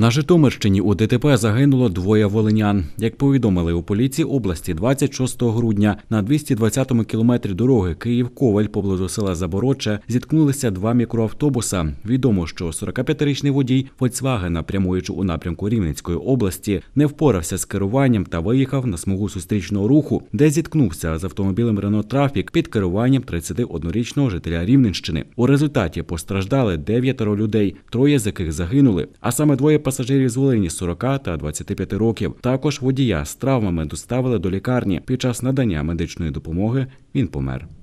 На Житомирщині у ДТП загинуло двоє волинян. Як повідомили у поліції області 26 грудня на 220-му кілометрі дороги Київ-Коваль поблизу села Забородче зіткнулися два мікроавтобуса. Відомо, що 45-річний водій Фольксвагена, прямуючи у напрямку Рівненської області, не впорався з керуванням та виїхав на смугу зустрічного руху, де зіткнувся з автомобілем Рено Трафік під керуванням 31-річного жителя Рівненщини. У результаті постраждали дев'ятеро людей, троє з яких загинули, а саме двоє пасажирів з Волині 40 та 25 років. Також водія з травмами доставили до лікарні. Під час надання медичної допомоги він помер.